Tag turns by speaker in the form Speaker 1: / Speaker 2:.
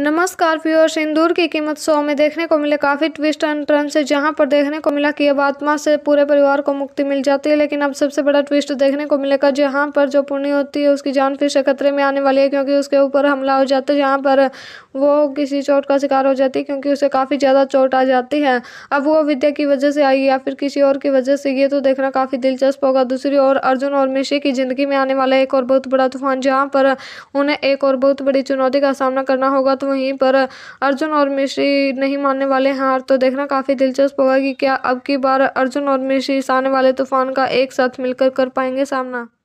Speaker 1: नमस्कार प्योर सिंदूर की कीमत सौ में देखने को मिले काफ़ी ट्विस्ट एंड टर्न से जहां पर देखने को मिला कि अब आत्मा से पूरे परिवार को मुक्ति मिल जाती है लेकिन अब सबसे बड़ा ट्विस्ट देखने को मिलेगा जहां पर जो पुण्य होती है उसकी जान फिर से खतरे में आने वाली है क्योंकि उसके ऊपर हमला हो जाता है जहाँ पर वो किसी चोट का शिकार हो जाती है क्योंकि उसे काफ़ी ज़्यादा चोट आ जाती है अब वो विद्या की वजह से आई या फिर किसी और की वजह से ये तो देखना काफ़ी दिलचस्प होगा दूसरी ओर अर्जुन और मिशी की ज़िंदगी में आने वाला एक और बहुत बड़ा तूफान जहाँ पर उन्हें एक और बहुत बड़ी चुनौती का सामना करना होगा तो वहीं पर अर्जुन और मिश्री नहीं मानने वाले हैं और तो देखना काफ़ी दिलचस्प होगा कि क्या अब की बार अर्जुन और मिशी इस आने वाले तूफान का एक साथ मिलकर कर पाएंगे सामना